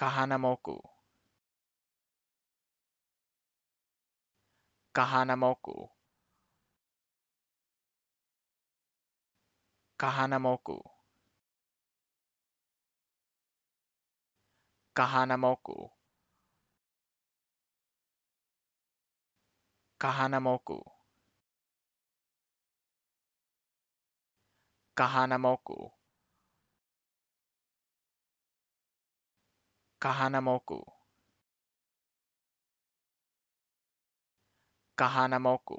Kahanamoku. Kahanamoku. Kahanamoku. Kahanamoku. Kahanamoku. Kahanamoku. Kahanamoku Kahanamoku